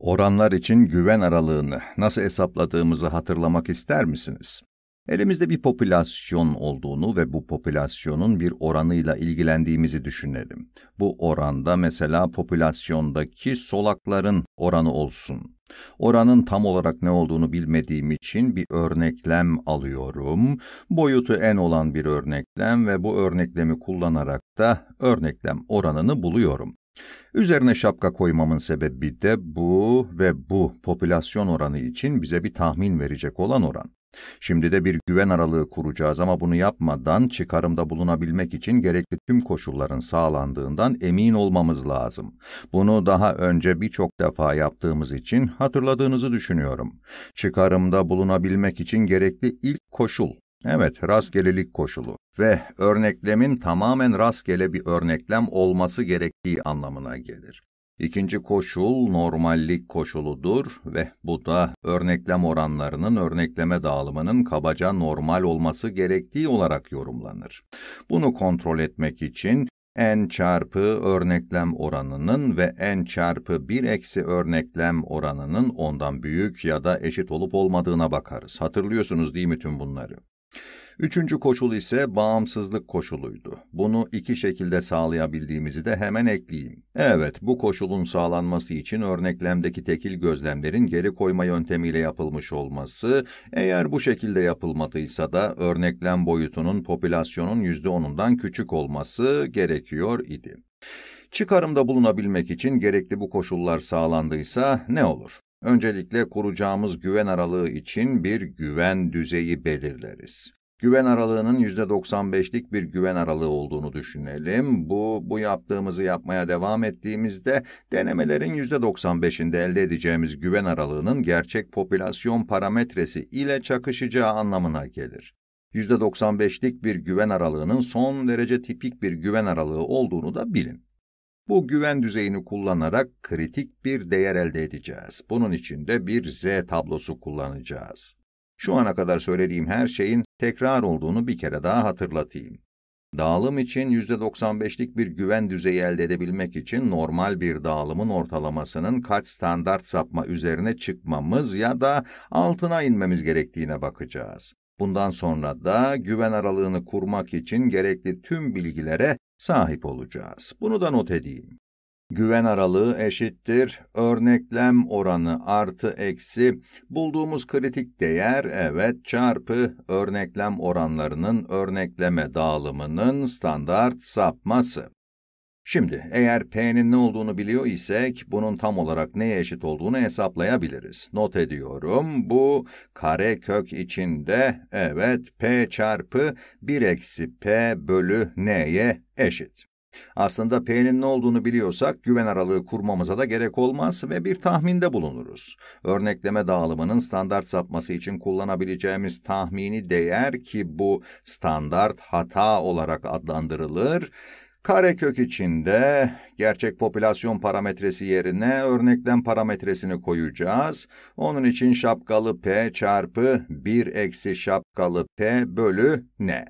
Oranlar için güven aralığını nasıl hesapladığımızı hatırlamak ister misiniz? Elimizde bir popülasyon olduğunu ve bu popülasyonun bir oranıyla ilgilendiğimizi düşünelim. Bu oranda mesela popülasyondaki solakların oranı olsun. Oranın tam olarak ne olduğunu bilmediğim için bir örneklem alıyorum. Boyutu en olan bir örneklem ve bu örneklemi kullanarak da örneklem oranını buluyorum. Üzerine şapka koymamın sebebi de bu ve bu popülasyon oranı için bize bir tahmin verecek olan oran. Şimdi de bir güven aralığı kuracağız ama bunu yapmadan çıkarımda bulunabilmek için gerekli tüm koşulların sağlandığından emin olmamız lazım. Bunu daha önce birçok defa yaptığımız için hatırladığınızı düşünüyorum. Çıkarımda bulunabilmek için gerekli ilk koşul Evet, rastgelelik koşulu ve örneklemin tamamen rastgele bir örneklem olması gerektiği anlamına gelir. İkinci koşul normallik koşuludur ve bu da örneklem oranlarının örnekleme dağılımının kabaca normal olması gerektiği olarak yorumlanır. Bunu kontrol etmek için n çarpı örneklem oranının ve n çarpı 1 eksi örneklem oranının ondan büyük ya da eşit olup olmadığına bakarız. Hatırlıyorsunuz değil mi tüm bunları? Üçüncü koşul ise bağımsızlık koşuluydu. Bunu iki şekilde sağlayabildiğimizi de hemen ekleyeyim. Evet, bu koşulun sağlanması için örneklemdeki tekil gözlemlerin geri koyma yöntemiyle yapılmış olması, eğer bu şekilde yapılmadıysa da örneklem boyutunun popülasyonun %10'undan küçük olması gerekiyor idi. Çıkarımda bulunabilmek için gerekli bu koşullar sağlandıysa ne olur? Öncelikle kuracağımız güven aralığı için bir güven düzeyi belirleriz. Güven aralığının %95'lik bir güven aralığı olduğunu düşünelim. Bu, bu yaptığımızı yapmaya devam ettiğimizde denemelerin %95'inde elde edeceğimiz güven aralığının gerçek popülasyon parametresi ile çakışacağı anlamına gelir. %95'lik bir güven aralığının son derece tipik bir güven aralığı olduğunu da bilin. Bu güven düzeyini kullanarak kritik bir değer elde edeceğiz. Bunun için de bir Z tablosu kullanacağız. Şu ana kadar söylediğim her şeyin tekrar olduğunu bir kere daha hatırlatayım. Dağılım için %95'lik bir güven düzeyi elde edebilmek için normal bir dağılımın ortalamasının kaç standart sapma üzerine çıkmamız ya da altına inmemiz gerektiğine bakacağız. Bundan sonra da güven aralığını kurmak için gerekli tüm bilgilere sahip olacağız. Bunu da not edeyim. Güven aralığı eşittir, örneklem oranı artı eksi, bulduğumuz kritik değer evet çarpı örneklem oranlarının örnekleme dağılımının standart sapması. Şimdi eğer P'nin ne olduğunu biliyor isek bunun tam olarak neye eşit olduğunu hesaplayabiliriz. Not ediyorum bu kare kök içinde evet P çarpı 1 eksi P bölü n'ye eşit. Aslında P'nin ne olduğunu biliyorsak güven aralığı kurmamıza da gerek olmaz ve bir tahminde bulunuruz. Örnekleme dağılımının standart sapması için kullanabileceğimiz tahmini değer ki bu standart hata olarak adlandırılır Karekök içinde gerçek popülasyon parametresi yerine örneklem parametresini koyacağız. Onun için şapkalı P çarpı 1 eksi şapkalı P bölü N.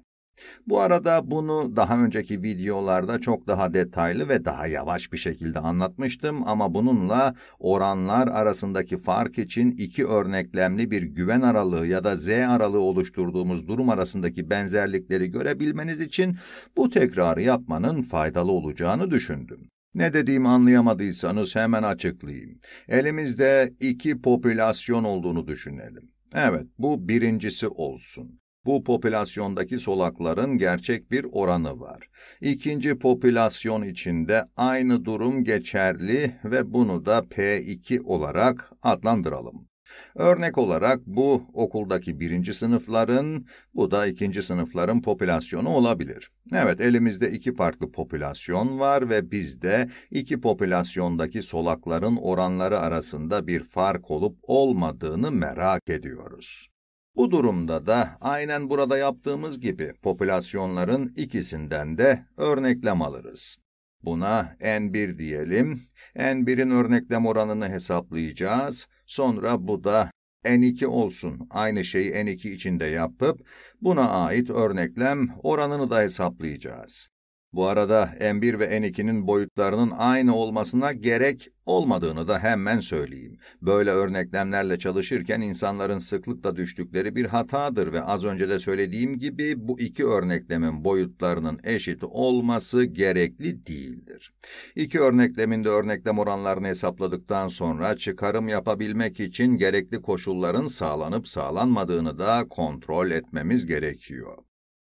Bu arada bunu daha önceki videolarda çok daha detaylı ve daha yavaş bir şekilde anlatmıştım ama bununla oranlar arasındaki fark için iki örneklemli bir güven aralığı ya da Z aralığı oluşturduğumuz durum arasındaki benzerlikleri görebilmeniz için bu tekrarı yapmanın faydalı olacağını düşündüm. Ne dediğimi anlayamadıysanız hemen açıklayayım. Elimizde iki popülasyon olduğunu düşünelim. Evet, bu birincisi olsun. Bu popülasyondaki solakların gerçek bir oranı var. İkinci popülasyon içinde aynı durum geçerli ve bunu da P2 olarak adlandıralım. Örnek olarak bu okuldaki birinci sınıfların, bu da ikinci sınıfların popülasyonu olabilir. Evet elimizde iki farklı popülasyon var ve bizde iki popülasyondaki solakların oranları arasında bir fark olup olmadığını merak ediyoruz. Bu durumda da aynen burada yaptığımız gibi popülasyonların ikisinden de örneklem alırız. Buna N1 diyelim, N1'in örneklem oranını hesaplayacağız, sonra bu da N2 olsun, aynı şeyi N2 içinde yapıp buna ait örneklem oranını da hesaplayacağız. Bu arada n 1 ve N2'nin boyutlarının aynı olmasına gerek olmadığını da hemen söyleyeyim. Böyle örneklemlerle çalışırken insanların sıklıkla düştükleri bir hatadır ve az önce de söylediğim gibi bu iki örneklemin boyutlarının eşit olması gerekli değildir. İki örnekleminde örneklem oranlarını hesapladıktan sonra çıkarım yapabilmek için gerekli koşulların sağlanıp sağlanmadığını da kontrol etmemiz gerekiyor.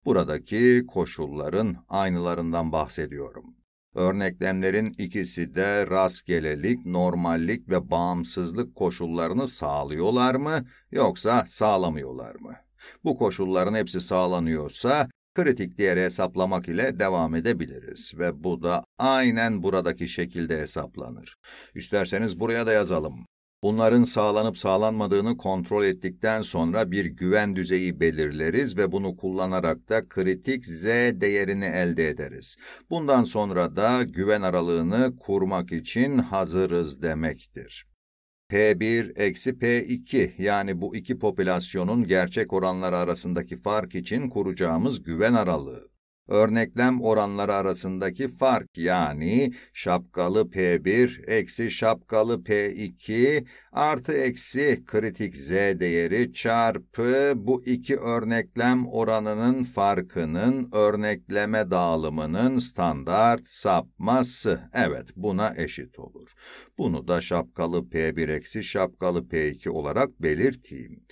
Buradaki koşulların aynılarından bahsediyorum. Örneklemlerin ikisi de rastgelelik, normallik ve bağımsızlık koşullarını sağlıyorlar mı yoksa sağlamıyorlar mı? Bu koşulların hepsi sağlanıyorsa kritik değeri hesaplamak ile devam edebiliriz ve bu da aynen buradaki şekilde hesaplanır. İsterseniz buraya da yazalım. Bunların sağlanıp sağlanmadığını kontrol ettikten sonra bir güven düzeyi belirleriz ve bunu kullanarak da kritik Z değerini elde ederiz. Bundan sonra da güven aralığını kurmak için hazırız demektir. P1 eksi P2 yani bu iki popülasyonun gerçek oranları arasındaki fark için kuracağımız güven aralığı örneklem oranları arasındaki fark yani şapkalı P1 eksi şapkalı P2 artı eksi kritik Z değeri çarpı bu iki örneklem oranının farkının örnekleme dağılımının standart sapması. Evet buna eşit olur. Bunu da şapkalı P1 eksi şapkalı P2 olarak belirteyim.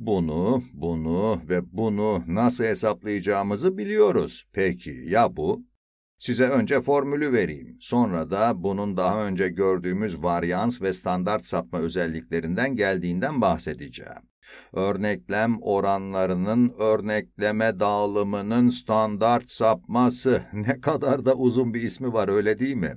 Bunu, bunu ve bunu nasıl hesaplayacağımızı biliyoruz. Peki ya bu? Size önce formülü vereyim. Sonra da bunun daha önce gördüğümüz varyans ve standart sapma özelliklerinden geldiğinden bahsedeceğim. Örneklem oranlarının örnekleme dağılımının standart sapması ne kadar da uzun bir ismi var öyle değil mi?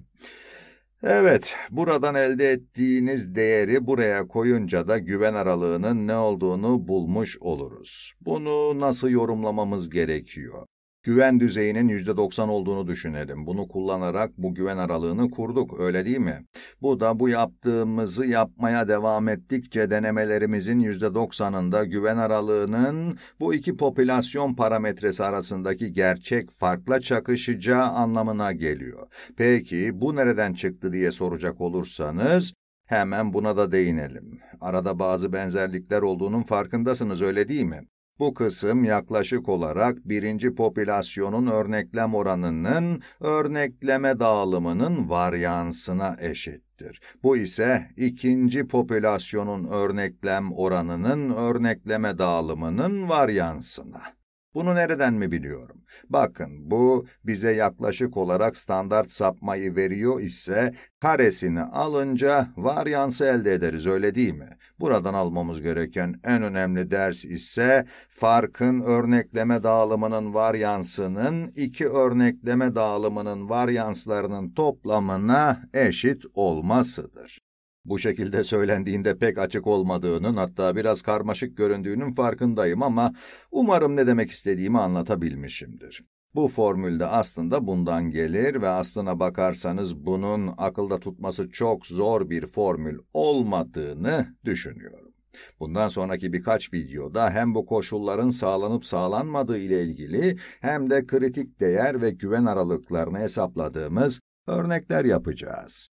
Evet, buradan elde ettiğiniz değeri buraya koyunca da güven aralığının ne olduğunu bulmuş oluruz. Bunu nasıl yorumlamamız gerekiyor? güven düzeyinin %90 olduğunu düşünelim. Bunu kullanarak bu güven aralığını kurduk, öyle değil mi? Bu da bu yaptığımızı yapmaya devam ettikçe denemelerimizin %90'ında güven aralığının bu iki popülasyon parametresi arasındaki gerçek farkla çakışacağı anlamına geliyor. Peki bu nereden çıktı diye soracak olursanız, Hemen buna da değinelim. Arada bazı benzerlikler olduğunun farkındasınız öyle değil mi? Bu kısım yaklaşık olarak birinci popülasyonun örneklem oranının örnekleme dağılımının varyansına eşittir. Bu ise ikinci popülasyonun örneklem oranının örnekleme dağılımının varyansına. Bunu nereden mi biliyorum? Bakın bu bize yaklaşık olarak standart sapmayı veriyor ise karesini alınca varyansı elde ederiz öyle değil mi? Buradan almamız gereken en önemli ders ise farkın örnekleme dağılımının varyansının iki örnekleme dağılımının varyanslarının toplamına eşit olmasıdır. Bu şekilde söylendiğinde pek açık olmadığının hatta biraz karmaşık göründüğünün farkındayım ama umarım ne demek istediğimi anlatabilmişimdir. Bu formül de aslında bundan gelir ve aslına bakarsanız bunun akılda tutması çok zor bir formül olmadığını düşünüyorum. Bundan sonraki birkaç videoda hem bu koşulların sağlanıp sağlanmadığı ile ilgili hem de kritik değer ve güven aralıklarını hesapladığımız örnekler yapacağız.